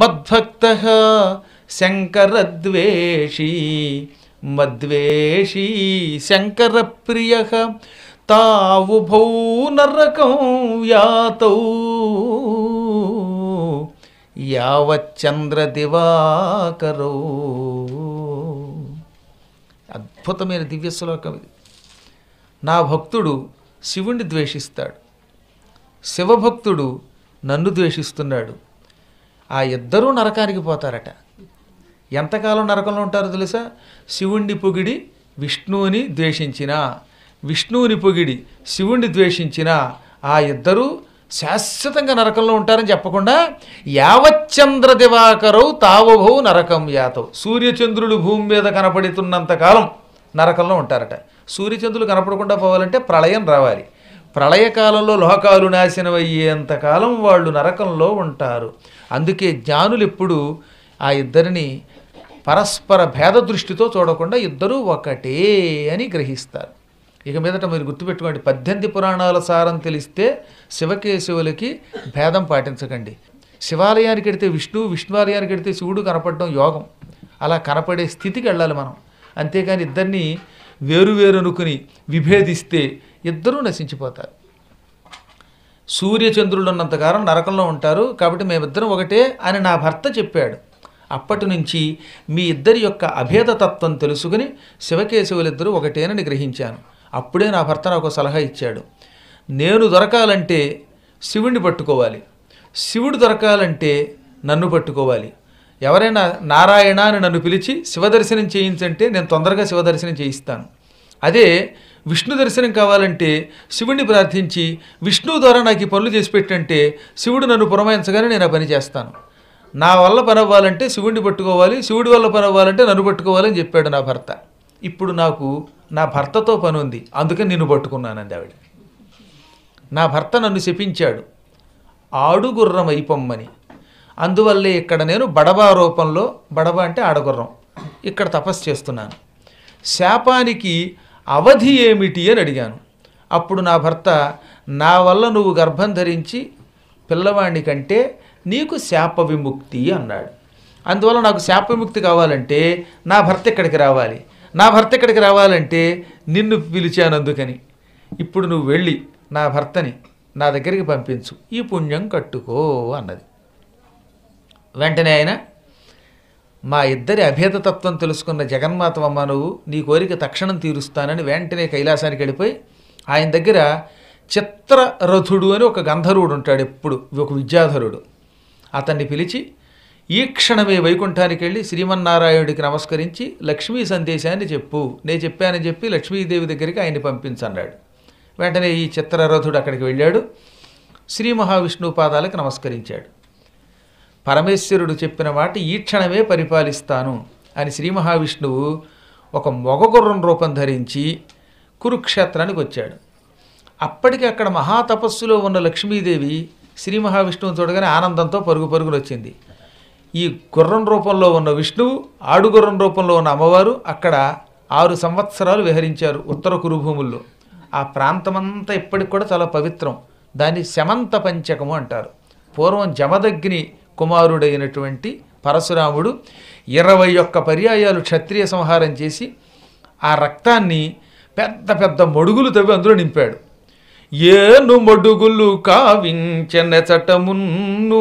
మద్భక్త శంకరద్వేషీ మద్వేషీ శంకరప్రియ తావుభౌ నరకం యాతౌ యావచ్చంద్రదివాకరో అద్భుతమైన దివ్య శ్లోకం ఇది నా భక్తుడు శివుణ్ణి ద్వేషిస్తాడు శివభక్తుడు నన్ను ద్వేషిస్తున్నాడు ఆ ఇద్దరూ నరకానికి పోతారట ఎంతకాలం నరకంలో ఉంటారో తెలుసా శివుణ్ణి పొగిడి విష్ణువుని ద్వేషించిన విష్ణువుని పొగిడి శివుణ్ణి ద్వేషించిన ఆ ఇద్దరూ శాశ్వతంగా నరకంలో ఉంటారని చెప్పకుండా యావచ్చంద్ర దివాకరవు తావభౌ నరకం యాతవు సూర్యచంద్రుడు భూమి మీద కనపడుతున్నంతకాలం నరకంలో ఉంటారట సూర్యచంద్రులు కనపడకుండా పోవాలంటే ప్రళయం రావాలి ప్రళయకాలంలో లోకాలు నాశనమయ్యేంతకాలం వాళ్ళు నరకంలో ఉంటారు అందుకే జ్ఞానులు ఎప్పుడు ఆ ఇద్దరిని పరస్పర భేద దృష్టితో చూడకుండా ఇద్దరూ ఒకటే అని గ్రహిస్తారు ఇక మీదట మీరు గుర్తుపెట్టుకోండి పద్దెనిమిది పురాణాల సారం తెలిస్తే శివకేశవులకి భేదం పాటించకండి శివాలయానికి వెడితే విష్ణు విష్ణువాలయానికి వెడితే శివుడు కనపడడం యోగం అలా కనపడే స్థితికి వెళ్ళాలి మనం అంతేకాని ఇద్దరిని వేరు వేరు అనుకుని విభేదిస్తే ఇద్దరూ నశించిపోతారు ఉన్నంత ఉన్నంతకాలం నరకంలో ఉంటారు కాబట్టి మేమిద్దరం ఒకటే అని నా భర్త చెప్పాడు అప్పటి నుంచి మీ ఇద్దరి యొక్క అభేద తత్వం తెలుసుకుని శివకేశవులిద్దరూ ఒకటేనని గ్రహించాను అప్పుడే నా భర్త నాకు సలహా ఇచ్చాడు నేను దొరకాలంటే శివుణ్ణి పట్టుకోవాలి శివుడు దొరకాలంటే నన్ను పట్టుకోవాలి ఎవరైనా నారాయణ అని నన్ను పిలిచి శివదర్శనం చేయించంటే నేను తొందరగా శివదర్శనం చేయిస్తాను అదే విష్ణు దర్శనం కావాలంటే శివుణ్ణి ప్రార్థించి విష్ణువు ద్వారా నాకు ఈ పనులు చేసి పెట్టంటే శివుడు నన్ను పురమాయించగానే నేను ఆ పని చేస్తాను నా వల్ల పని అవ్వాలంటే శివుణ్ణి పట్టుకోవాలి శివుడి వల్ల పని అవ్వాలంటే నన్ను పట్టుకోవాలని చెప్పాడు నా భర్త ఇప్పుడు నాకు నా భర్తతో పని ఉంది అందుకని నేను పట్టుకున్నానంది ఆవిడ నా భర్త నన్ను శపించాడు ఆడుగుర్రం అయిపోమ్మని అందువల్లే ఇక్కడ నేను బడబా రూపంలో బడబా అంటే ఆడగుర్రం ఇక్కడ తపస్సు చేస్తున్నాను శాపానికి అవధి ఏమిటి అని అడిగాను అప్పుడు నా భర్త నా వల్ల నువ్వు గర్భం ధరించి పిల్లవాణ్ణి కంటే నీకు శాప విముక్తి అన్నాడు అందువల్ల నాకు శాప విముక్తి కావాలంటే నా భర్త ఇక్కడికి రావాలి నా భర్త ఇక్కడికి రావాలంటే నిన్ను పిలిచాను అందుకని ఇప్పుడు నువ్వు వెళ్ళి నా భర్తని నా దగ్గరికి పంపించు ఈ పుణ్యం కట్టుకో అన్నది వెంటనే ఆయన మా ఇద్దరి అభేదతత్వం తెలుసుకున్న జగన్మాతమ్మ నువ్వు నీ కోరిక తక్షణం తీరుస్తానని వెంటనే కైలాసానికి వెళ్ళిపోయి ఆయన దగ్గర చిత్రరథుడు అని ఒక గంధర్వుడు ఉంటాడు ఎప్పుడు ఒక విద్యాధరుడు అతన్ని పిలిచి ఈ క్షణమే వైకుంఠానికి వెళ్ళి శ్రీమన్నారాయణుడికి నమస్కరించి లక్ష్మీ సందేశాన్ని చెప్పు నేను చెప్పానని చెప్పి లక్ష్మీదేవి దగ్గరికి ఆయన్ని పంపించన్నాడు వెంటనే ఈ చిత్రరథుడు అక్కడికి వెళ్ళాడు శ్రీ మహావిష్ణువు పాదాలకు నమస్కరించాడు పరమేశ్వరుడు చెప్పిన మాట ఈ క్షణమే పరిపాలిస్తాను అని శ్రీ మహావిష్ణువు ఒక మొగగుర్రం రూపం ధరించి కురుక్షేత్రానికి వచ్చాడు అప్పటికి అక్కడ మహాతపస్సులో ఉన్న లక్ష్మీదేవి శ్రీ మహావిష్ణువుని చూడగానే ఆనందంతో పరుగు పరుగులు వచ్చింది ఈ గుర్రం రూపంలో ఉన్న విష్ణువు ఆడుగుర్రం రూపంలో ఉన్న అమ్మవారు అక్కడ ఆరు సంవత్సరాలు విహరించారు ఉత్తర కురుభూముల్లో ఆ ప్రాంతమంతా ఇప్పటికి కూడా చాలా పవిత్రం దాన్ని శమంత పంచకము అంటారు పూర్వం జమదగ్ని కుమారుడైనటువంటి పరశురాముడు ఇరవై ఒక్క పర్యాయాలు క్షత్రియ సంహారం చేసి ఆ రక్తాన్ని పెద్ద పెద్ద మడుగులు తవ్వి అందులో నింపాడు ఏను మడుగులు కావించెనచటమున్ను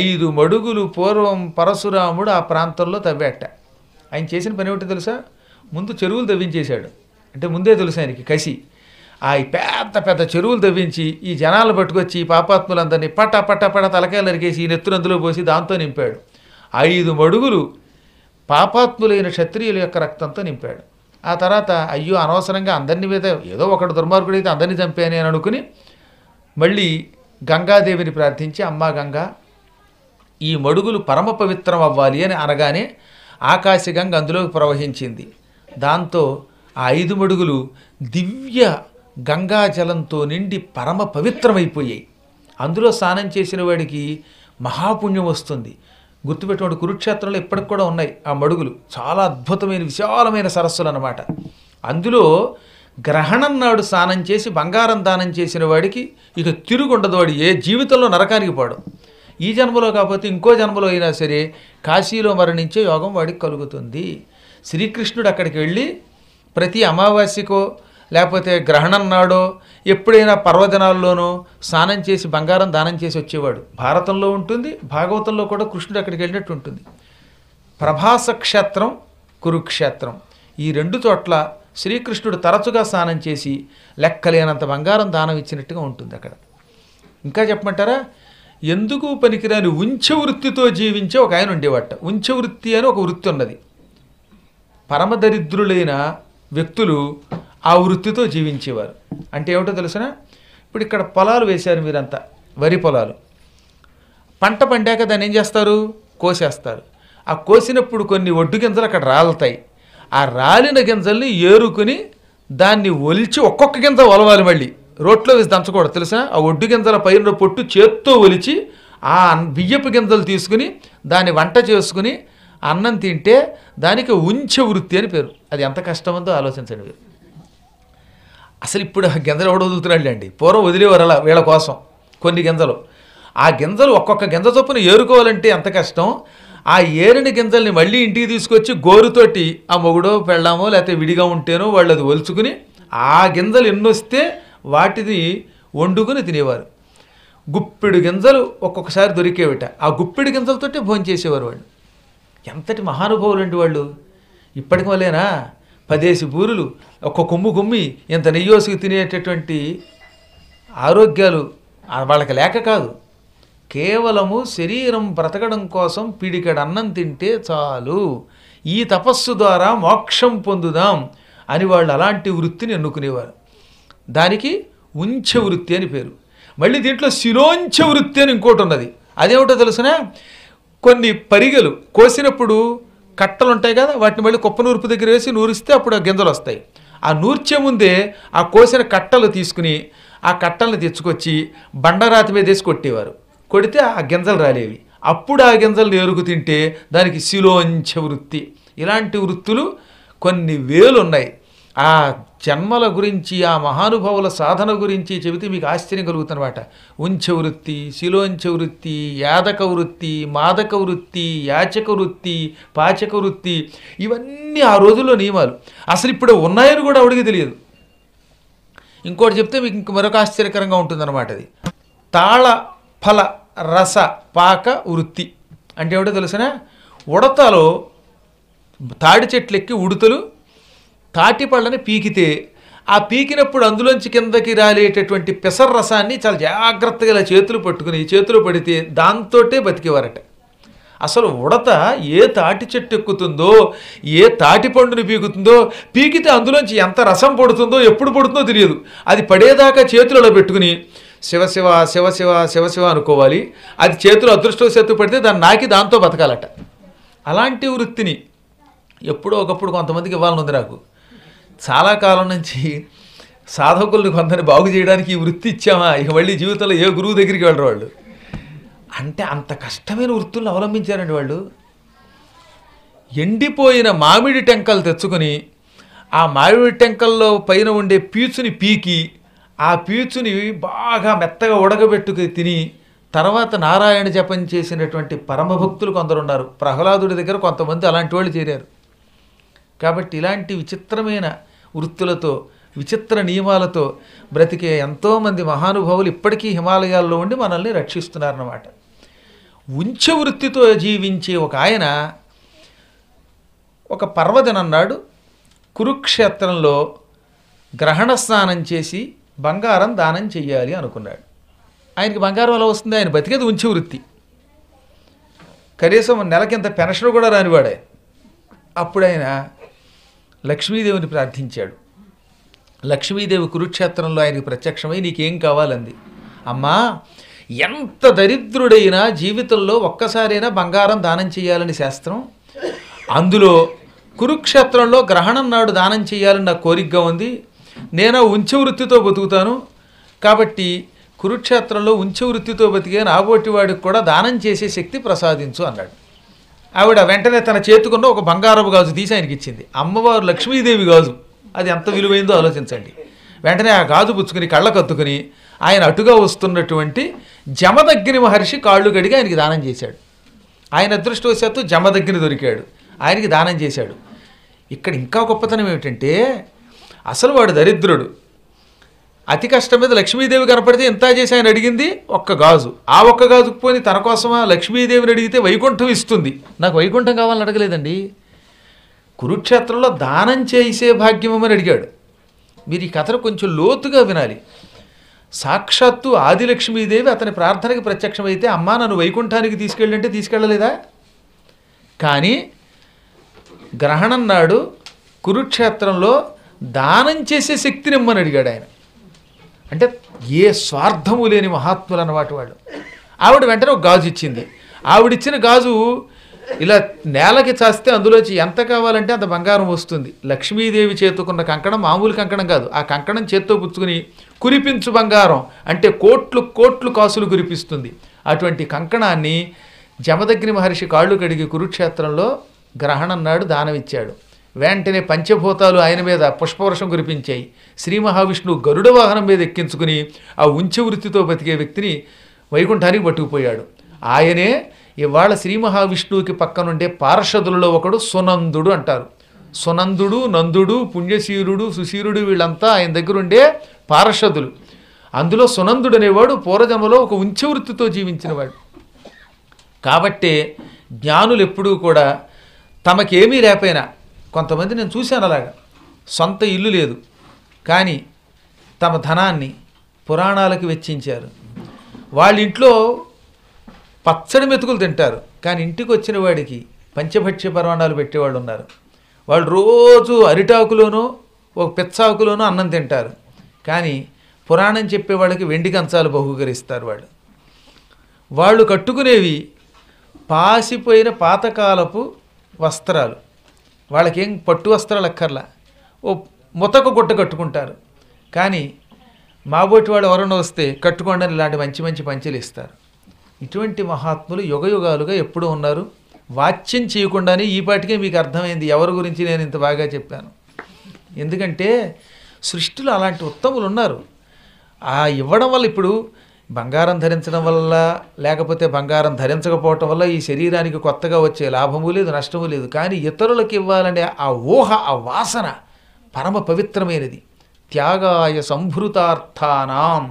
ఐదు మడుగులు పూర్వం పరశురాముడు ఆ ప్రాంతంలో తవ్వేట ఆయన చేసిన పని ఏమిటో తెలుసా ముందు చెరువులు తవ్వించేశాడు అంటే ముందే తెలుసు ఆయనకి కసి ఆ పెద్ద పెద్ద చెరువులు తవ్వించి ఈ జనాలు పట్టుకొచ్చి ఈ పాపాత్ములందరినీ పట్ట పట్ట పట తలకాయలు అరికేసి ఈ నెత్తునందులో పోసి దాంతో నింపాడు ఐదు మడుగులు పాపాత్ములైన క్షత్రియుల యొక్క రక్తంతో నింపాడు ఆ తర్వాత అయ్యో అనవసరంగా అందరినీ మీద ఏదో ఒకటి దుర్మార్గుడైతే అందరినీ చంపాను అని అనుకుని మళ్ళీ గంగాదేవిని ప్రార్థించి అమ్మా గంగా ఈ మడుగులు పరమ పవిత్రం అవ్వాలి అని అనగానే ఆకాశగంగ అందులోకి ప్రవహించింది దాంతో ఆ ఐదు మడుగులు దివ్య గంగాజలంతో నిండి పరమ పవిత్రమైపోయాయి అందులో స్నానం చేసిన వాడికి మహాపుణ్యం వస్తుంది గుర్తుపెట్టుకోండి కురుక్షేత్రంలో ఇప్పటికి కూడా ఉన్నాయి ఆ మడుగులు చాలా అద్భుతమైన విశాలమైన సరస్సులు అన్నమాట అందులో గ్రహణం నాడు స్నానం చేసి బంగారం దానం చేసిన వాడికి ఇక తిరుగుండదు వాడు ఏ జీవితంలో నరకానికి పాడు ఈ జన్మలో కాకపోతే ఇంకో జన్మలో అయినా సరే కాశీలో మరణించే యోగం వాడికి కలుగుతుంది శ్రీకృష్ణుడు అక్కడికి వెళ్ళి ప్రతి అమావాస్యకో లేకపోతే గ్రహణం నాడో ఎప్పుడైనా పర్వదినాల్లోనో స్నానం చేసి బంగారం దానం చేసి వచ్చేవాడు భారతంలో ఉంటుంది భాగవతంలో కూడా కృష్ణుడు అక్కడికి వెళ్ళినట్టు ఉంటుంది ప్రభాస క్షేత్రం కురుక్షేత్రం ఈ రెండు చోట్ల శ్రీకృష్ణుడు తరచుగా స్నానం చేసి లెక్కలేనంత బంగారం దానం ఇచ్చినట్టుగా ఉంటుంది అక్కడ ఇంకా చెప్పమంటారా ఎందుకు పనికిరాని ఉంచ వృత్తితో జీవించే ఒక ఆయన ఉండేవాట ఉంచ వృత్తి అని ఒక వృత్తి ఉన్నది పరమదరిద్రులైన వ్యక్తులు ఆ వృత్తితో జీవించేవారు అంటే ఏమిటో తెలుసిన ఇప్పుడు ఇక్కడ పొలాలు వేశారు మీరంతా వరి పొలాలు పంట పండాక దాన్ని ఏం చేస్తారు కోసేస్తారు ఆ కోసినప్పుడు కొన్ని ఒడ్డు గింజలు అక్కడ రాలుతాయి ఆ రాలిన గింజల్ని ఏరుకుని దాన్ని ఒలిచి ఒక్కొక్క గింజ ఒలవాలి మళ్ళీ రోట్లో వేసి దంచకూడదు తెలుసా ఆ ఒడ్డు గింజల పైన పొట్టు చేత్తో ఒలిచి ఆ బియ్యపు గింజలు తీసుకుని దాన్ని వంట చేసుకుని అన్నం తింటే దానికి ఉంచె వృత్తి అని పేరు అది ఎంత కష్టం ఉందో ఆలోచించండి మీరు అసలు ఇప్పుడు ఆ గింజలు ఎవడు వదులుతున్నాడు అండి పూర్వం వదిలేవారు అలా వీళ్ళ కోసం కొన్ని గింజలు ఆ గింజలు ఒక్కొక్క గింజ చొప్పున ఏరుకోవాలంటే ఎంత కష్టం ఆ ఏరిన గింజల్ని మళ్ళీ ఇంటికి తీసుకొచ్చి గోరుతోటి ఆ మొగుడో పెళ్ళామో లేకపోతే విడిగా ఉంటేనో వాళ్ళు అది ఒలుచుకుని ఆ గింజలు ఎన్నొస్తే వాటిని వండుకుని తినేవారు గుప్పిడి గింజలు ఒక్కొక్కసారి దొరికేవిట ఆ గుప్పిడి గింజలతోటే భోజనం చేసేవారు వాళ్ళు ఎంతటి మహానుభావులు అండి వాళ్ళు ఇప్పటికి వాళ్ళేనా పదేసి బూరులు ఒక్క కొమ్ము కొమ్మి ఇంత నెయ్యోసుకు తినేటటువంటి ఆరోగ్యాలు వాళ్ళకి లేక కాదు కేవలము శరీరం బ్రతకడం కోసం పిడికడ అన్నం తింటే చాలు ఈ తపస్సు ద్వారా మోక్షం పొందుదాం అని వాళ్ళు అలాంటి వృత్తిని ఎన్నుకునేవారు దానికి ఉంచె వృత్తి అని పేరు మళ్ళీ దీంట్లో శిలోంచ వృత్తి అని ఇంకోటి ఉన్నది అదేమిటో తెలుసిన కొన్ని పరిగెలు కోసినప్పుడు కట్టలు ఉంటాయి కదా వాటిని మళ్ళీ కుప్ప నూర్పు దగ్గర వేసి నూరిస్తే అప్పుడు గింజలు వస్తాయి ఆ నూర్చే ముందే ఆ కోసిన కట్టలు తీసుకుని ఆ కట్టలను తెచ్చుకొచ్చి బండరాతి మీద వేసి కొట్టేవారు కొడితే ఆ గింజలు రాలేవి అప్పుడు ఆ గింజలు ఎరుగు తింటే దానికి శిలోంచ వృత్తి ఇలాంటి వృత్తులు కొన్ని వేలు ఉన్నాయి ఆ జన్మల గురించి ఆ మహానుభావుల సాధన గురించి చెబితే మీకు ఆశ్చర్యం కలుగుతున్నమాట ఉంచె వృత్తి శిలోంచ వృత్తి యాదక వృత్తి మాదక వృత్తి యాచక వృత్తి పాచక వృత్తి ఇవన్నీ ఆ రోజుల్లో నియమాలు అసలు ఇప్పుడు ఉన్నాయని కూడా ఆవిడికి తెలియదు ఇంకోటి చెప్తే మీకు ఇంక మరొక ఆశ్చర్యకరంగా ఉంటుందన్నమాట అది తాళ ఫల రస పాక వృత్తి అంటే ఏమిటో తెలుసిన ఉడతలో తాడి చెట్లు ఎక్కి ఉడతలు తాటి పళ్ళని పీకితే ఆ పీకినప్పుడు అందులోంచి కిందకి రాలేటటువంటి పెసర రసాన్ని చాలా జాగ్రత్తగా ఇలా చేతులు పట్టుకుని చేతులు పడితే దాంతోటే బతికేవారట అసలు ఉడత ఏ తాటి చెట్టు ఎక్కుతుందో ఏ తాటి పండుని పీకుతుందో పీకితే అందులోంచి ఎంత రసం పడుతుందో ఎప్పుడు పడుతుందో తెలియదు అది పడేదాకా చేతులలో పెట్టుకుని శివశివ శివశివ శివశివ అనుకోవాలి అది చేతులు అదృష్టవశాత్తు పడితే దాన్ని నాకి దాంతో బతకాలట అలాంటి వృత్తిని ఎప్పుడో ఒకప్పుడు కొంతమందికి ఇవ్వాలని ఉంది నాకు చాలా కాలం నుంచి సాధకుల్ని కొందరిని బాగు చేయడానికి ఈ వృత్తి ఇచ్చామా ఇక మళ్ళీ జీవితంలో ఏ గురువు దగ్గరికి వెళ్ళరు వాళ్ళు అంటే అంత కష్టమైన వృత్తులను అవలంబించారండి వాళ్ళు ఎండిపోయిన మామిడి టెంకలు తెచ్చుకొని ఆ మామిడి టెంకల్లో పైన ఉండే పీచుని పీకి ఆ పీచుని బాగా మెత్తగా ఉడకబెట్టుకుని తిని తర్వాత నారాయణ జపం చేసినటువంటి పరమభక్తులు కొందరు ఉన్నారు ప్రహ్లాదుడి దగ్గర కొంతమంది అలాంటి వాళ్ళు చేరారు కాబట్టి ఇలాంటి విచిత్రమైన వృత్తులతో విచిత్ర నియమాలతో బ్రతికే ఎంతోమంది మహానుభావులు ఇప్పటికీ హిమాలయాల్లో ఉండి మనల్ని రక్షిస్తున్నారన్నమాట ఉంచ వృత్తితో జీవించే ఒక ఆయన ఒక పర్వదినన్నాడు కురుక్షేత్రంలో గ్రహణ స్నానం చేసి బంగారం దానం చెయ్యాలి అనుకున్నాడు ఆయనకి బంగారం అలా వస్తుంది ఆయన బతికేది ఉంచి వృత్తి కనీసం నెలకింత పెన్షన్ కూడా రానివాడే అప్పుడైనా లక్ష్మీదేవిని ప్రార్థించాడు లక్ష్మీదేవి కురుక్షేత్రంలో ఆయనకి ప్రత్యక్షమై నీకేం కావాలంది అమ్మా ఎంత దరిద్రుడైనా జీవితంలో ఒక్కసారైనా బంగారం దానం చేయాలని శాస్త్రం అందులో కురుక్షేత్రంలో గ్రహణం నాడు దానం చేయాలని నా కోరికగా ఉంది నేను ఉంచె వృత్తితో బతుకుతాను కాబట్టి కురుక్షేత్రంలో ఉంచు వృత్తితో బతికే నాగోటివాడికి కూడా దానం చేసే శక్తి ప్రసాదించు అన్నాడు ఆవిడ వెంటనే తన చేతుకున్న ఒక బంగారపు గాజు తీసి ఆయనకి ఇచ్చింది అమ్మవారు లక్ష్మీదేవి గాజు అది ఎంత విలువైందో ఆలోచించండి వెంటనే ఆ గాజు పుచ్చుకుని కళ్ళ కత్తుకుని ఆయన అటుగా వస్తున్నటువంటి జమదగ్ని మహర్షి కాళ్ళు గడిగి ఆయనకి దానం చేశాడు ఆయన అదృష్టవశాత్తు జమదగ్ని దొరికాడు ఆయనకి దానం చేశాడు ఇక్కడ ఇంకా గొప్పతనం ఏమిటంటే అసలు వాడు దరిద్రుడు అతి కష్టం మీద లక్ష్మీదేవి కనపడితే ఇంత చేసి ఆయన అడిగింది ఒక్క గాజు ఆ ఒక్క గాజుకు పోయి తన కోసమా లక్ష్మీదేవిని అడిగితే వైకుంఠం ఇస్తుంది నాకు వైకుంఠం కావాలని అడగలేదండి కురుక్షేత్రంలో దానం చేసే భాగ్యమని అడిగాడు మీరు ఈ కథను కొంచెం లోతుగా వినాలి సాక్షాత్తు ఆదిలక్ష్మీదేవి అతని ప్రార్థనకి ప్రత్యక్షమైతే అమ్మా నన్ను వైకుంఠానికి తీసుకెళ్ళంటే తీసుకెళ్ళలేదా కానీ గ్రహణం నాడు కురుక్షేత్రంలో దానం చేసే శక్తినిమ్మని అడిగాడు ఆయన అంటే ఏ స్వార్థము లేని మహాత్ములు అన్నవాటి వాళ్ళు ఆవిడ వెంటనే ఒక గాజు ఇచ్చింది ఆవిడిచ్చిన గాజు ఇలా నేలకి చాస్తే అందులోంచి ఎంత కావాలంటే అంత బంగారం వస్తుంది లక్ష్మీదేవి చేతుకున్న కంకణం మామూలు కంకణం కాదు ఆ కంకణం చేత్తో పుచ్చుకుని కురిపించు బంగారం అంటే కోట్లు కోట్లు కాసులు కురిపిస్తుంది అటువంటి కంకణాన్ని జమదగ్ని మహర్షి కాళ్ళు కడిగి కురుక్షేత్రంలో గ్రహణం నాడు దానమిచ్చాడు వెంటనే పంచభూతాలు ఆయన మీద పుష్పవర్షం కురిపించాయి శ్రీ మహావిష్ణువు గరుడ వాహనం మీద ఎక్కించుకుని ఆ ఉంచె వృత్తితో బతికే వ్యక్తిని వైకుంఠానికి పట్టుకుపోయాడు ఆయనే ఇవాళ శ్రీ మహావిష్ణువుకి పక్కనుండే పార్షదులలో ఒకడు సునందుడు అంటారు సునందుడు నందుడు పుణ్యశీరుడు సుశీరుడు వీళ్ళంతా ఆయన దగ్గరుండే పార్షదులు అందులో సునందుడు అనేవాడు పూర్వజన్మలో ఒక వృత్తితో జీవించినవాడు కాబట్టే జ్ఞానులు ఎప్పుడూ కూడా తమకేమీ లేకపోయినా కొంతమంది నేను చూశాను అలాగా సొంత ఇల్లు లేదు కానీ తమ ధనాన్ని పురాణాలకు వెచ్చించారు వాళ్ళ ఇంట్లో పచ్చడి మెతుకులు తింటారు కానీ ఇంటికి వచ్చిన వాడికి పంచభక్ష్య పర్వాణాలు పెట్టేవాళ్ళు ఉన్నారు వాళ్ళు రోజు అరిటాకులోనో ఒక పెచ్చాకులోనో అన్నం తింటారు కానీ పురాణం చెప్పేవాళ్ళకి వెండి కంచాలు బహుకరిస్తారు వాళ్ళు వాళ్ళు కట్టుకునేవి పాసిపోయిన పాతకాలపు వస్త్రాలు వాళ్ళకేం పట్టు వస్త్రాలు అక్కర్లా ఓ ముతక గుట్ట కట్టుకుంటారు కానీ మాబోటి వాళ్ళు ఎవరైనా వస్తే కట్టుకోండి ఇలాంటి మంచి మంచి పంచలు ఇస్తారు ఇటువంటి మహాత్ములు యుగయుగాలుగా ఎప్పుడూ ఉన్నారు వాచ్యం చేయకుండానే ఈపాటికే మీకు అర్థమైంది ఎవరి గురించి నేను ఇంత బాగా చెప్పాను ఎందుకంటే సృష్టిలో అలాంటి ఉత్తములు ఉన్నారు ఆ ఇవ్వడం వల్ల ఇప్పుడు బంగారం ధరించడం వల్ల లేకపోతే బంగారం ధరించకపోవటం వల్ల ఈ శరీరానికి కొత్తగా వచ్చే లాభము లేదు నష్టము లేదు కానీ ఇతరులకు ఇవ్వాలనే ఆ ఊహ ఆ వాసన పరమ పవిత్రమైనది త్యాగాయ సంభృతార్థానాం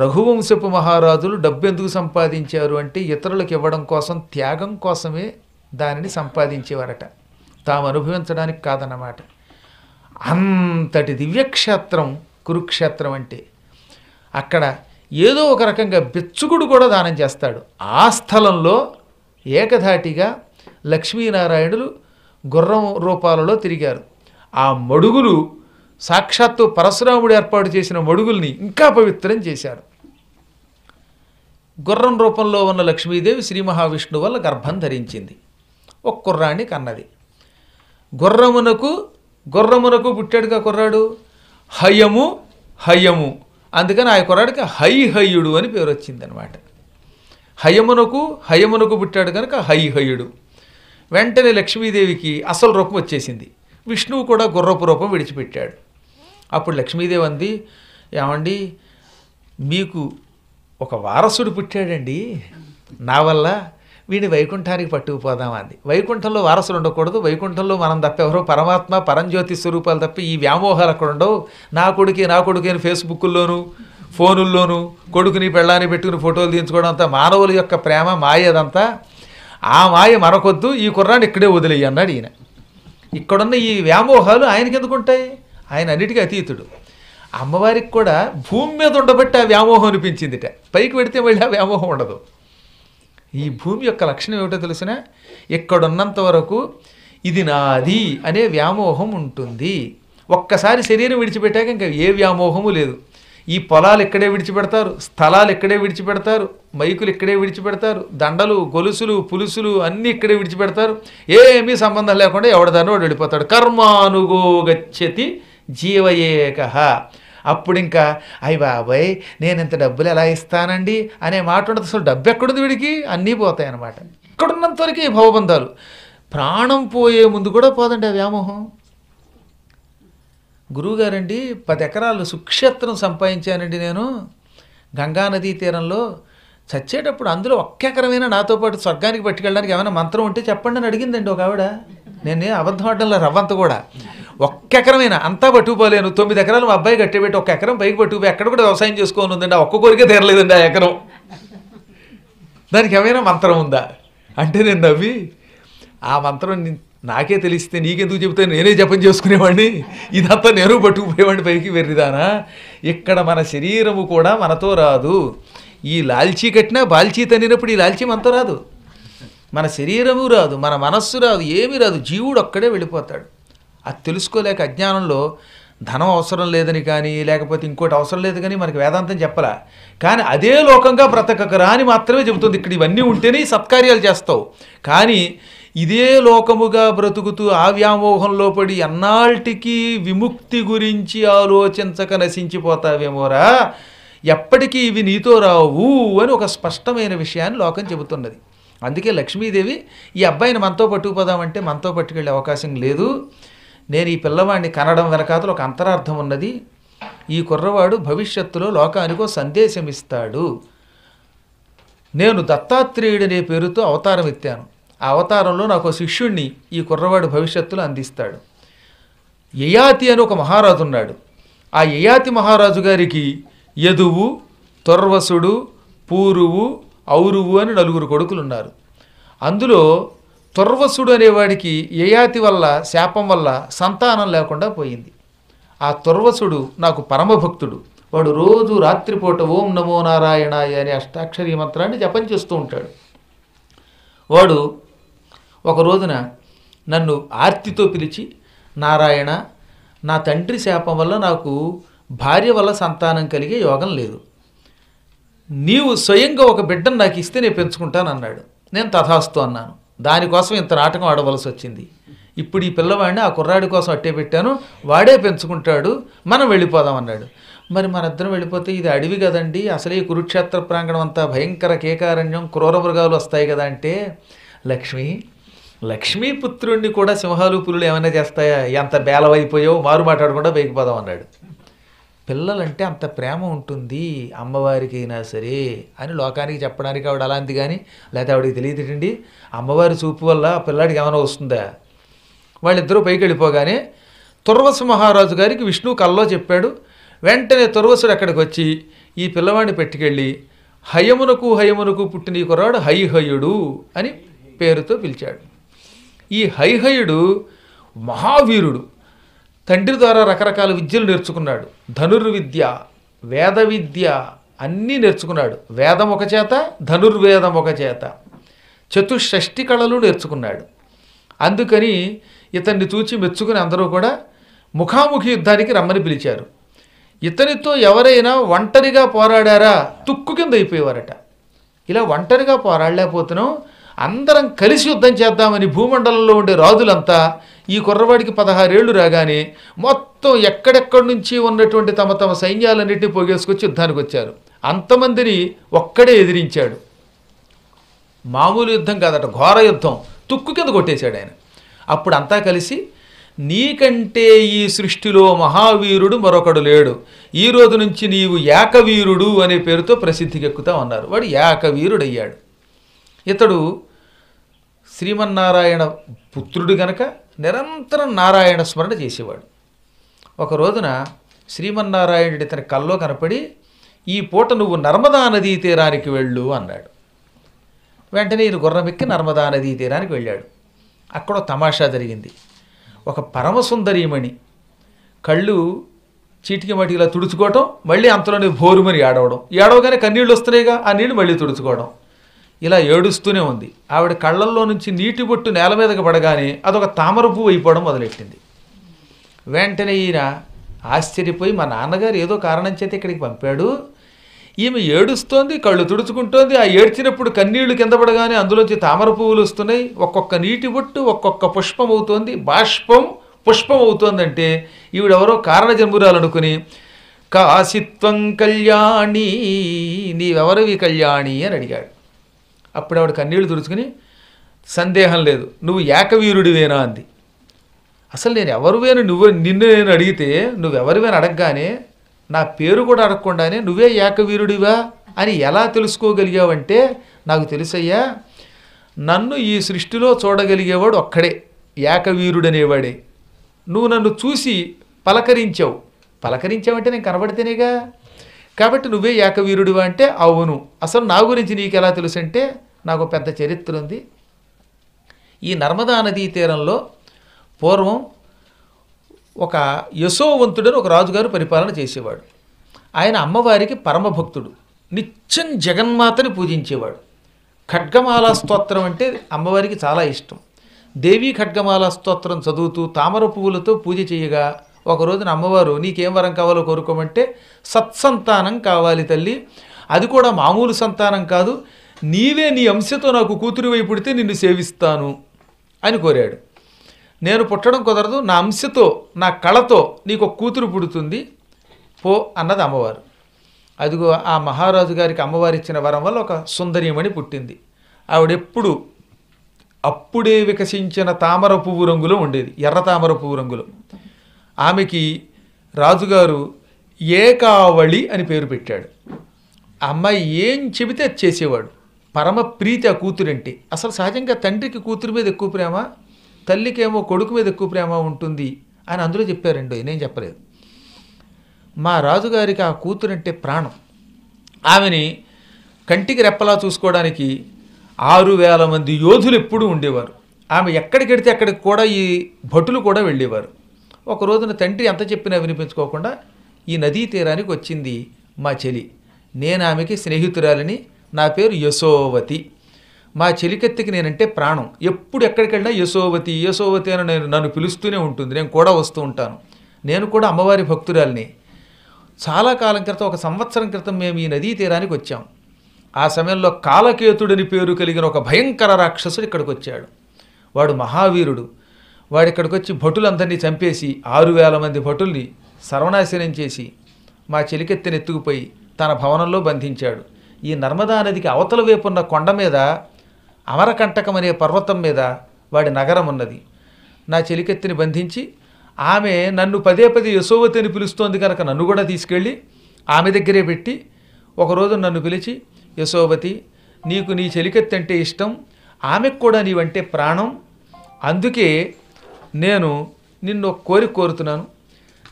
రఘువంశపు మహారాజులు డబ్బెందుకు సంపాదించారు అంటే ఇతరులకు ఇవ్వడం కోసం త్యాగం కోసమే దానిని సంపాదించేవారట తాము అనుభవించడానికి కాదన్నమాట అంతటి దివ్యక్షేత్రం కురుక్షేత్రం అంటే అక్కడ ఏదో ఒక రకంగా బిచ్చుకుడు కూడా దానం చేస్తాడు ఆ స్థలంలో ఏకధాటిగా లక్ష్మీనారాయణులు గుర్రం రూపాలలో తిరిగారు ఆ మడుగులు సాక్షాత్తు పరశురాముడు ఏర్పాటు చేసిన మడుగుల్ని ఇంకా పవిత్రం చేశారు గుర్రం రూపంలో ఉన్న లక్ష్మీదేవి శ్రీ మహావిష్ణువు వల్ల గర్భం ధరించింది ఒక కుర్రాన్ని కన్నది గుర్రమునకు గుర్రమునకు పుట్టాడుగా కుర్రాడు హయము హయము అందుకని ఆ కుర్రాడికి హై హయ్యుడు అని పేరు వచ్చిందనమాట హయమునకు హయమునకు పుట్టాడు కనుక హై హయ్యుడు వెంటనే లక్ష్మీదేవికి అసలు రూపం వచ్చేసింది విష్ణువు కూడా గుర్రపు రూపం విడిచిపెట్టాడు అప్పుడు లక్ష్మీదేవి అంది ఏమండి మీకు ఒక వారసుడు పుట్టాడండి నా వల్ల వీడిని వైకుంఠానికి పట్టుకుపోదామా అంది వైకుంఠంలో వారసులు ఉండకూడదు వైకుంఠంలో మనం తప్పెవరో పరమాత్మ పరంజ్యోతి స్వరూపాలు తప్ప ఈ వ్యామోహాలు అక్కడ ఉండవు నా కొడుకే నా కొడుకు అని ఫేస్బుక్లోను ఫోనుల్లోనూ కొడుకుని పెళ్ళాన్ని పెట్టుకుని ఫోటోలు తీయించుకోవడం అంతా మానవుల యొక్క ప్రేమ మాయదంతా ఆ మాయ మరొకొద్దు ఈ కుర్రాన్ని ఇక్కడే వదిలేయి అన్నాడు ఈయన ఇక్కడున్న ఈ వ్యామోహాలు ఆయనకి ఎందుకుంటాయి ఆయన అన్నిటికీ అతీతుడు అమ్మవారికి కూడా భూమి మీద ఉండబట్టి ఆ వ్యామోహం అనిపించిందిట పైకి పెడితే మళ్ళీ ఆ వ్యామోహం ఉండదు ఈ భూమి యొక్క లక్షణం ఏమిటో తెలిసిన ఎక్కడున్నంత వరకు ఇది నాది అనే వ్యామోహం ఉంటుంది ఒక్కసారి శరీరం విడిచిపెట్టాక ఇంకా ఏ వ్యామోహము లేదు ఈ పొలాలు ఇక్కడే విడిచిపెడతారు స్థలాలు ఇక్కడే విడిచిపెడతారు మైకులు ఇక్కడే విడిచిపెడతారు దండలు గొలుసులు పులుసులు అన్నీ ఇక్కడే విడిచిపెడతారు ఏమీ సంబంధం లేకుండా ఎవడదాన్ని వాడు వెళ్ళిపోతాడు కర్మానుగోగచ్చతి జీవయేక అప్పుడు ఇంకా అయ్యి బాబాయ్ నేను ఇంత డబ్బులు ఎలా ఇస్తానండి అనే మాట ఉండదు అసలు డబ్బు ఎక్కడుంది వీడికి అన్నీ పోతాయి అన్నమాట ఇక్కడున్నంత వరకు ఈ భవబంధాలు ప్రాణం పోయే ముందు కూడా పోదండి ఆ వ్యామోహం గురువుగారండి పది ఎకరాలు సుక్షేత్రం సంపాదించానండి నేను గంగానదీ తీరంలో చచ్చేటప్పుడు అందులో ఒక్క ఎకరమైనా నాతో పాటు స్వర్గానికి పట్టుకెళ్ళడానికి ఏమైనా మంత్రం ఉంటే చెప్పండి అని అడిగిందండి ఒక ఆవిడ నేను అబద్ధం ఆడడంలో రవ్వంత కూడా ఒక్క ఎకరమైన అంతా పట్టుకుపోలేను తొమ్మిది ఎకరాలు మా అబ్బాయి కట్టేబెట్టి ఒక ఎకరం పైకి పట్టుకుపోయి ఎక్కడ కూడా వ్యవసాయం చేసుకోని ఉందండి ఒక్క కోరికే తీరలేదండి ఆ ఎకరం దానికి ఏమైనా మంత్రం ఉందా అంటే నేను నవ్వి ఆ మంత్రం నాకే తెలిస్తే నీకెందుకు చెబితే నేనే జపం చేసుకునేవాడిని ఇదంతా నేను పట్టుకుపోయేవాడిని పైకి వెర్రిదానా ఇక్కడ మన శరీరము కూడా మనతో రాదు ఈ లాల్చీ కట్టినా బాల్చీ తనినప్పుడు ఈ లాల్చీ మనతో రాదు మన శరీరము రాదు మన మనస్సు రాదు ఏమీ రాదు జీవుడు ఒక్కడే వెళ్ళిపోతాడు అది తెలుసుకోలేక అజ్ఞానంలో ధనం అవసరం లేదని కానీ లేకపోతే ఇంకోటి అవసరం లేదు కానీ మనకి వేదాంతం చెప్పలా కానీ అదే లోకంగా బ్రతకకరా అని మాత్రమే చెబుతుంది ఇక్కడ ఇవన్నీ ఉంటేనే సత్కార్యాలు చేస్తావు కానీ ఇదే లోకముగా బ్రతుకుతూ ఆ వ్యామోహంలో పడి ఎన్నాళ్ళకి విముక్తి గురించి ఆలోచించక నశించిపోతావేమోరా ఎప్పటికీ ఇవి నీతో రావు అని ఒక స్పష్టమైన విషయాన్ని లోకం చెబుతున్నది అందుకే లక్ష్మీదేవి ఈ అబ్బాయిని మనతో పట్టుకుపోదామంటే మనతో పట్టుకెళ్ళే అవకాశం లేదు నేను ఈ పిల్లవాడిని కనడం వెనకాతలు ఒక అంతరార్థం ఉన్నది ఈ కుర్రవాడు భవిష్యత్తులో లోకానికో సందేశం ఇస్తాడు నేను దత్తాత్రేయుడనే పేరుతో అవతారం ఎత్తాను ఆ అవతారంలో నాకు శిష్యుణ్ణి ఈ కుర్రవాడు భవిష్యత్తులో అందిస్తాడు యయాతి అని ఒక మహారాజు ఉన్నాడు ఆ యయాతి మహారాజు గారికి యదువు తొర్వసుడు పూరువు ఔరువు అని నలుగురు కొడుకులు ఉన్నారు అందులో తుర్వసుడు అనేవాడికి యయాతి వల్ల శాపం వల్ల సంతానం లేకుండా పోయింది ఆ తుర్వసుడు నాకు పరమభక్తుడు వాడు రోజు రాత్రిపూట ఓం నమో నారాయణాయ అనే అష్టాక్షరీ మంత్రాన్ని జపం చేస్తూ ఉంటాడు వాడు ఒక రోజున నన్ను ఆర్తితో పిలిచి నారాయణ నా తండ్రి శాపం వల్ల నాకు భార్య వల్ల సంతానం కలిగే యోగం లేదు నీవు స్వయంగా ఒక బిడ్డను నాకు ఇస్తే నేను పెంచుకుంటానన్నాడు నేను తథాస్తు అన్నాను దానికోసం ఇంత నాటకం ఆడవలసి వచ్చింది ఇప్పుడు ఈ పిల్లవాడిని ఆ కుర్రాడి కోసం అట్టే పెట్టాను వాడే పెంచుకుంటాడు మనం వెళ్ళిపోదాం అన్నాడు మరి మనిద్దరం వెళ్ళిపోతే ఇది అడవి కదండి అసలే కురుక్షేత్ర ప్రాంగణం అంతా భయంకర కేకారణ్యం క్రూర మృగాలు వస్తాయి కదా అంటే లక్ష్మి లక్ష్మీపుత్రుణ్ణి కూడా సింహాలు పులులు ఏమైనా చేస్తాయా ఎంత బేలవైపోయావు మారు మాట్లాడకుండా పైకి అన్నాడు పిల్లలంటే అంత ప్రేమ ఉంటుంది అమ్మవారికి అయినా సరే అని లోకానికి చెప్పడానికి ఆవిడ అలాంటి కానీ లేకపోతే ఆవిడకి తెలియదుటండి అమ్మవారి చూపు వల్ల పిల్లాడికి ఏమైనా వస్తుందా వాళ్ళిద్దరూ పైకి వెళ్ళిపోగానే తుర్వసు మహారాజు గారికి విష్ణు కల్లో చెప్పాడు వెంటనే తుర్వసుడు అక్కడికి వచ్చి ఈ పిల్లవాడిని పెట్టుకెళ్ళి హయమునకు హయమునకు పుట్టిన ఈ కుర్రాడు హైహయుడు అని పేరుతో పిలిచాడు ఈ హైహయుడు మహావీరుడు తండ్రి ద్వారా రకరకాల విద్యలు నేర్చుకున్నాడు ధనుర్విద్య వేద విద్య అన్నీ నేర్చుకున్నాడు వేదం ఒక చేత ధనుర్వేదం ఒక చేత చతుషష్టి కళలు నేర్చుకున్నాడు అందుకని ఇతన్ని చూచి మెచ్చుకుని అందరూ కూడా ముఖాముఖి యుద్ధానికి రమ్మని పిలిచారు ఇతనితో ఎవరైనా ఒంటరిగా పోరాడారా తుక్కు కింద అయిపోయేవారట ఇలా ఒంటరిగా పోరాడలేకపోతున్నాం అందరం కలిసి యుద్ధం చేద్దామని భూమండలంలో ఉండే రాజులంతా ఈ కుర్రవాడికి పదహారేళ్లు రాగానే మొత్తం ఎక్కడెక్కడి నుంచి ఉన్నటువంటి తమ తమ సైన్యాలన్నింటినీ పోగేసుకొచ్చి యుద్ధానికి వచ్చారు అంతమందిని ఒక్కడే ఎదిరించాడు మామూలు యుద్ధం కాదట ఘోర యుద్ధం తుక్కు కింద కొట్టేశాడు ఆయన అప్పుడు అంతా కలిసి నీకంటే ఈ సృష్టిలో మహావీరుడు మరొకడు లేడు ఈ రోజు నుంచి నీవు ఏకవీరుడు అనే పేరుతో ప్రసిద్ధికెక్కుతా ఉన్నారు వాడు ఏకవీరుడయ్యాడు ఇతడు శ్రీమన్నారాయణ పుత్రుడు గనక నిరంతరం నారాయణ స్మరణ చేసేవాడు ఒక రోజున శ్రీమన్నారాయణుడు ఇతని కల్లో కనపడి ఈ పూట నువ్వు నర్మదా నదీ తీరానికి వెళ్ళు అన్నాడు వెంటనే ఈయన గుర్రమెక్కి నర్మదా నదీ తీరానికి వెళ్ళాడు అక్కడ తమాషా జరిగింది ఒక పరమసుందరీమణి కళ్ళు చీటికి మటికిలా తుడుచుకోవటం మళ్ళీ అంతలోనే భోరుమని ఏడవడం ఏడవగానే కన్నీళ్ళు వస్తున్నాయిగా ఆ నీళ్లు మళ్ళీ తుడుచుకోవడం ఇలా ఏడుస్తూనే ఉంది ఆవిడ కళ్ళల్లో నుంచి నీటి బొట్టు నేల మీదకి పడగానే అదొక తామర పువ్వు అయిపోవడం మొదలెట్టింది వెంటనే ఈయన ఆశ్చర్యపోయి మా నాన్నగారు ఏదో కారణం చేత ఇక్కడికి పంపాడు ఈమె ఏడుస్తోంది కళ్ళు తుడుచుకుంటోంది ఆ ఏడ్చినప్పుడు కన్నీళ్లు కింద పడగానే అందులోంచి తామర పువ్వులు వస్తున్నాయి ఒక్కొక్క నీటి బొట్టు ఒక్కొక్క పుష్పం అవుతోంది బాష్పం పుష్పం అవుతోందంటే ఈవిడెవరో కారణ జన్మురాలనుకుని కాశిత్వం కళ్యాణి ఈ కళ్యాణి అని అడిగాడు అప్పుడు ఆవిడ కన్నీళ్లు తుడుచుకుని సందేహం లేదు నువ్వు ఏకవీరుడివేనా అంది అసలు నేను ఎవరివేను నువ్వు నిన్ను నేను అడిగితే నువ్వెవరివేని అడగగానే నా పేరు కూడా అడగకుండానే నువ్వే ఏకవీరుడివా అని ఎలా తెలుసుకోగలిగావంటే నాకు తెలుసయ్యా నన్ను ఈ సృష్టిలో చూడగలిగేవాడు ఒక్కడే ఏకవీరుడనేవాడే నువ్వు నన్ను చూసి పలకరించావు పలకరించావంటే నేను కనబడితేనేగా కాబట్టి నువ్వే ఏకవీరుడివా అంటే అవును అసలు నా గురించి నీకు ఎలా తెలుసు అంటే నాకు పెద్ద చరిత్ర ఉంది ఈ నర్మదా నదీ తీరంలో పూర్వం ఒక యశోవంతుడని ఒక రాజుగారు పరిపాలన చేసేవాడు ఆయన అమ్మవారికి పరమభక్తుడు నిత్యం జగన్మాతని పూజించేవాడు ఖడ్గమాలా స్తోత్రం అంటే అమ్మవారికి చాలా ఇష్టం దేవీ ఖడ్గమాల స్తోత్రం చదువుతూ తామర పువ్వులతో పూజ చేయగా ఒక రోజున అమ్మవారు నీకేం వరం కావాలో కోరుకోమంటే సత్సంతానం కావాలి తల్లి అది కూడా మామూలు సంతానం కాదు నీవే నీ అంశతో నాకు కూతురివై పుడితే నిన్ను సేవిస్తాను అని కోరాడు నేను పుట్టడం కుదరదు నా అంశతో నా కళతో నీకు కూతురు పుడుతుంది పో అన్నది అమ్మవారు అదిగో ఆ మహారాజు గారికి అమ్మవారు ఇచ్చిన వరం వల్ల ఒక సుందరీమణి పుట్టింది ఆవిడెప్పుడు అప్పుడే వికసించిన తామర పువ్వు రంగులో ఉండేది ఎర్ర తామర పువ్వు రంగులో ఆమెకి రాజుగారు ఏకావళి అని పేరు పెట్టాడు అమ్మాయి ఏం చెబితే అది చేసేవాడు పరమ ప్రీతి ఆ కూతురంటే అసలు సహజంగా తండ్రికి కూతురు మీద ఎక్కువ ప్రేమ తల్లికేమో కొడుకు మీద ఎక్కువ ప్రేమ ఉంటుంది అని అందులో చెప్పారండి నేను చెప్పలేదు మా రాజుగారికి ఆ కూతురంటే ప్రాణం ఆమెని కంటికి రెప్పలా చూసుకోవడానికి ఆరు వేల మంది యోధులు ఎప్పుడూ ఉండేవారు ఆమె ఎక్కడికెడితే అక్కడికి కూడా ఈ భటులు కూడా వెళ్ళేవారు ఒక రోజున తండ్రి ఎంత చెప్పినా వినిపించుకోకుండా ఈ నదీ తీరానికి వచ్చింది మా చెలి నేను ఆమెకి స్నేహితురాలని నా పేరు యశోవతి మా చెలికెత్తికి నేనంటే ప్రాణం ఎప్పుడు ఎక్కడికెళ్ళినా యశోవతి యశోవతి అని నేను నన్ను పిలుస్తూనే ఉంటుంది నేను కూడా వస్తూ ఉంటాను నేను కూడా అమ్మవారి భక్తురాలిని చాలా కాలం క్రితం ఒక సంవత్సరం క్రితం మేము ఈ నదీ తీరానికి వచ్చాం ఆ సమయంలో కాలకేతుడని పేరు కలిగిన ఒక భయంకర రాక్షసుడు ఇక్కడికి వచ్చాడు వాడు మహావీరుడు వాడు ఇక్కడికి వచ్చి భటులందరినీ చంపేసి ఆరు వేల మంది భటుల్ని సర్వనాశనం చేసి మా చెలికెత్తిని ఎత్తుకుపోయి తన భవనంలో బంధించాడు ఈ నర్మదా నదికి అవతల వైపు ఉన్న కొండ మీద అమరకంటకం అనే పర్వతం మీద వాడి నగరం ఉన్నది నా చెలికెత్తిని బంధించి ఆమె నన్ను పదే పదే యశోవతిని పిలుస్తోంది కనుక నన్ను కూడా తీసుకెళ్ళి ఆమె దగ్గరే పెట్టి ఒకరోజు నన్ను పిలిచి యశోవతి నీకు నీ చెలికెత్తి అంటే ఇష్టం ఆమెకు కూడా నీవంటే ప్రాణం అందుకే నేను నిన్ను కోరి కోరుతున్నాను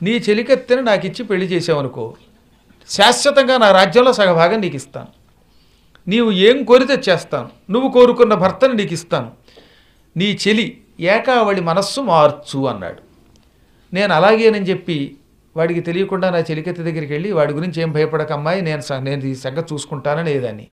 నీ చెలికెత్తెని నాకు ఇచ్చి పెళ్లి చేసావనుకో శాశ్వతంగా నా రాజ్యంలో సగభాగం నీకు ఇస్తాను నీవు ఏం కోరితే చేస్తాను నువ్వు కోరుకున్న భర్తను నీకు ఇస్తాను నీ చెలి ఏకావళి మనస్సు మార్చు అన్నాడు నేను అలాగేనని చెప్పి వాడికి తెలియకుండా నా చెలికెత్త దగ్గరికి వెళ్ళి వాడి గురించి ఏం భయపడకమ్మాయి నేను నేను ఈ సంగతి చూసుకుంటానని ఏదని